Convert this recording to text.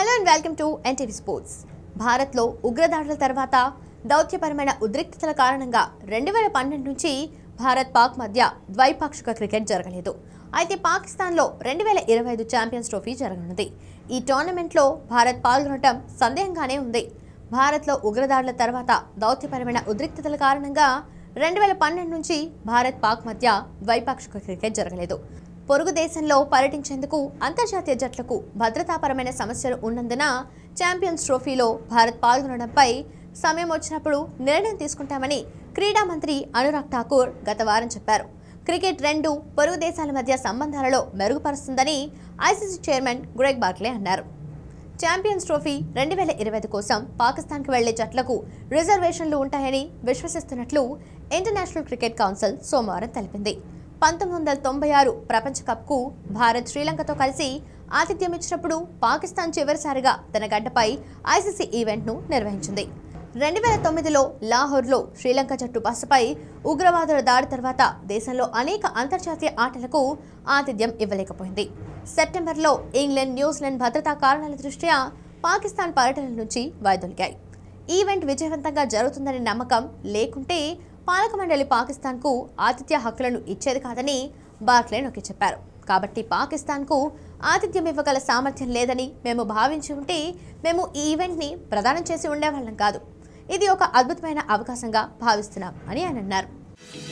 hello and welcome to NTV sports భారత్లో ఉగ్రదాడుల తర్వాత దౌత్యపరమైన ఉద్రిక్తతల కారణంగా రెండు వేల పన్నెండు నుంచి భారత్ పాక్ మధ్య ద్వైపాక్షిక క్రికెట్ జరగలేదు అయితే పాకిస్తాన్లో రెండు వేల ఇరవై ఐదు ఛాంపియన్స్ ట్రోఫీ జరగనుంది ఈ టోర్నమెంట్లో భారత్ పాల్గొనడం సందేహంగానే ఉంది భారత్లో ఉగ్రదాడుల తర్వాత దౌత్యపరమైన ఉద్రిక్తతల కారణంగా రెండు వేల పన్నెండు నుంచి భారత్ పాక్ మధ్య ద్వైపాక్షిక క్రికెట్ జరగలేదు పొరుగు దేశంలో పర్యటించేందుకు అంతర్జాతీయ జట్లకు భద్రతాపరమైన సమస్యలు ఉన్నందున ఛాంపియన్స్ ట్రోఫీలో భారత్ పాల్గొనడంపై సమయం వచ్చినప్పుడు నిర్ణయం తీసుకుంటామని క్రీడా మంత్రి అనురాగ్ ఠాకూర్ గత వారం చెప్పారు క్రికెట్ రెండు పొరుగు దేశాల మధ్య సంబంధాలలో మెరుగుపరుస్తుందని ఐసీసీ చైర్మన్ గ్రెగ్ బార్క్లే అన్నారు ఛాంపియన్స్ ట్రోఫీ రెండు వేల ఇరవై కోసం పాకిస్తాన్కి వెళ్లే జట్లకు రిజర్వేషన్లు ఉంటాయని విశ్వసిస్తున్నట్లు ఇంటర్నేషనల్ క్రికెట్ కౌన్సిల్ సోమవారం తెలిపింది పంతొమ్మిది వందల తొంభై ఆరు ప్రపంచ కప్కు భారత్ శ్రీలంకతో కలిసి ఆతిథ్యం ఇచ్చినప్పుడు పాకిస్తాన్ చివరిసారిగా తన గడ్డపై ఐసీసీ ఈవెంట్ను నిర్వహించింది రెండు వేల తొమ్మిదిలో లాహోర్లో శ్రీలంక జట్టు బస్సుపై ఉగ్రవాదుల దాడి తర్వాత దేశంలో అనేక అంతర్జాతీయ ఆటలకు ఆతిథ్యం ఇవ్వలేకపోయింది సెప్టెంబర్లో ఇంగ్లాండ్ న్యూజిలాండ్ భద్రతా కారణాల దృష్ట్యా పాకిస్తాన్ పర్యటనల నుంచి వైదొలిగాయి ఈవెంట్ విజయవంతంగా జరుగుతుందనే నమ్మకం లేకుంటే పాలక మండలి పాకిస్తాన్కు ఆతిథ్య హక్కులను ఇచ్చేది కాదని బార్క్లే నొక్కి చెప్పారు కాబట్టి పాకిస్తాన్కు ఆతిథ్యం ఇవ్వగల సామర్థ్యం లేదని మేము భావించి ఉంటే మేము ఈ ఈవెంట్ని ప్రదానం చేసి ఉండేవాళ్ళం కాదు ఇది ఒక అద్భుతమైన అవకాశంగా భావిస్తున్నాం అని ఆయన అన్నారు